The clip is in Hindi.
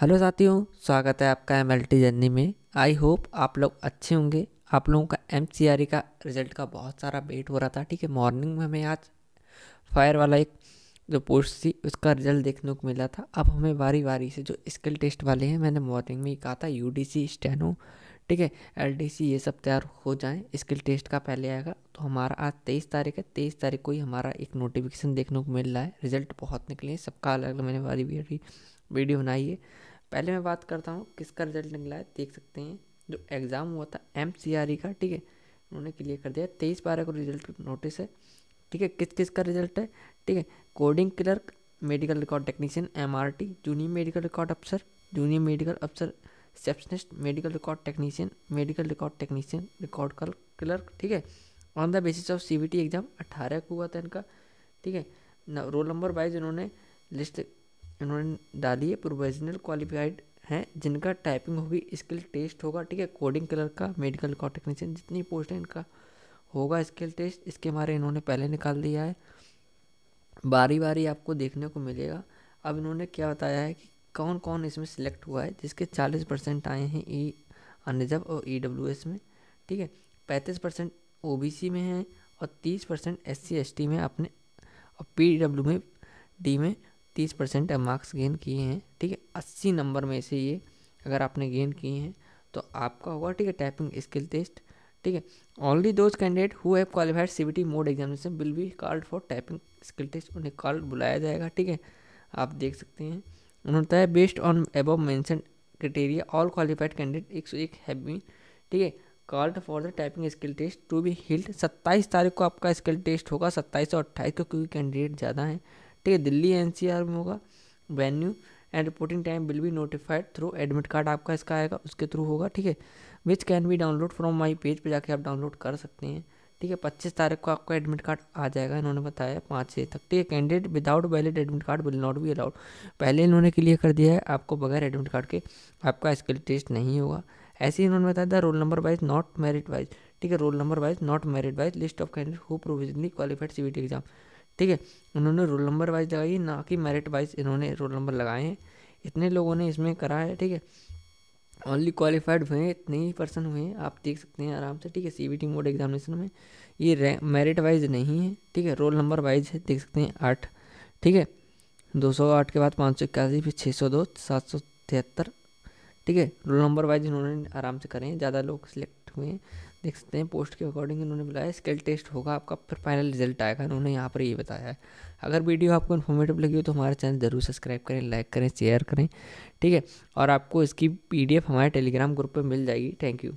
हेलो साथियों स्वागत है आपका एम एल टी जर्नी में आई होप आप लोग अच्छे होंगे आप लोगों का एम सी आर का रिजल्ट का बहुत सारा वेट हो रहा था ठीक है मॉर्निंग में हमें आज फायर वाला एक जो पोस्ट थी उसका रिजल्ट देखने को मिला था अब हमें बारी बारी से जो स्किल टेस्ट वाले हैं मैंने मॉर्निंग में ही कहा था यू डी सी स्टेनो ठीक है एल ये सब तैयार हो जाए स्किल टेस्ट का पहले आएगा तो हमारा आज तेईस तारीख है तेईस तारीख को ही हमारा एक नोटिफिकेशन देखने को मिल रहा है रिजल्ट बहुत निकले हैं सबका अलग अलग मैंने वाली वीडियो बनाई है पहले मैं बात करता हूँ किसका रिजल्ट निकला है देख सकते हैं जो एग्ज़ाम हुआ था एम e का ठीक है उन्होंने क्लियर कर दिया तेईस बारह को रिजल्ट नोटिस है ठीक है किस किस का रिजल्ट है ठीक है coding clerk medical record technician um junior medical record अफसर जूनियर मेडिकल अफसर receptionist medical record technician medical record technician record कल क्लर्क ठीक है on the basis of C exam अट्ठारह को हुआ था इनका ठीक है रोल नंबर वाइज इन्होंने लिस्ट इन्होंने डाली है प्रोविजनल क्वालिफाइड हैं जिनका टाइपिंग होगी स्किल टेस्ट होगा ठीक है कोडिंग क्लर्क का मेडिकल रिकॉर्ड टेक्नीशियन जितनी पोस्ट है इनका होगा स्किल टेस्ट इसके हमारे इन्होंने पहले निकाल दिया है बारी बारी आपको देखने को मिलेगा अब इन्होंने क्या बताया है कि कौन कौन इसमें सिलेक्ट हुआ है जिसके चालीस परसेंट आए हैं ई e, अनरिजर्व और ई डब्ल्यू एस में ठीक है पैंतीस परसेंट ओ बी सी में हैं और तीस percent S C S T में अपने और पी डब्ल्यू में डी में तीस परसेंट मार्क्स गेन किए हैं ठीक है अस्सी नंबर में से ये अगर आपने गेन किए हैं तो आपका होगा ठीक है टाइपिंग स्किल टेस्ट ठीक है only those candidate who have qualified C B T mode examination will be called for typing skill test उन्हें कॉल बुलाया जाएगा ठीक है आप देख सकते हैं उन्होंने बताया based on above mentioned criteria all qualified candidate एक सौ एक हैवी ठीक है called for the typing skill test to be held सत्ताईस तारीख को आपका स्किल टेस्ट होगा सत्ताईस और अट्ठाईस को क्योंकि कैंडिडेट ज़्यादा हैं ठीक है दिल्ली एन सी आर में होगा venue and reporting time will be notified through admit card आपका इसका आएगा उसके थ्रू होगा ठीक है which can be download from my page पर जाके आप डाउनलोड कर सकते हैं ठीक है पच्चीस तारीख को आपका एडमिट कार्ड आ जाएगा इन्होंने बताया पाँच छः तक ठीक है candidate without valid admit card will not be allowed पहले इन्होंने क्लियर कर दिया है आपको बगैर एडमिट कार्ड के आपका स्किल टेस्ट नहीं होगा ऐसे ही इन्होंने बताया था roll number wise not merit wise ठीक है roll number wise not merit wise list of candidate who provisionally qualified C exam ठीक है उन्होंने रोल नंबर वाइज लगाई ना कि मेरिट वाइज इन्होंने रोल नंबर लगाए हैं इतने लोगों ने इसमें करा है ठीक है ओनली क्वालिफाइड हुए हैं इतने ही पर्सन हुए हैं आप देख सकते हैं आराम से ठीक है सी मोड एग्जामिनेशन में ये मेरिट वाइज नहीं है ठीक है रोल नंबर वाइज है देख सकते हैं आठ ठीक है दो सौ आठ के बाद पाँच सौ इक्यासी फिर छः सौ दो सात सौ तिहत्तर ठीक है रोल नंबर वाइज इन्होंने आराम से करें ज़्यादा लोग सिलेक्ट हुए हैं देख सकते हैं पोस्ट के अकॉर्डिंग इन्होंने बुलाया स्किल टेस्ट होगा आपका फिर फाइनल रिजल्ट आएगा इन्होंने यहाँ पर ये बताया है अगर वीडियो आपको इन्फॉर्मेटिव लगी हो तो हमारे चैनल ज़रूर सब्सक्राइब करें लाइक करें शेयर करें ठीक है और आपको इसकी पी हमारे टेलीग्राम ग्रुप पर मिल जाएगी थैंक यू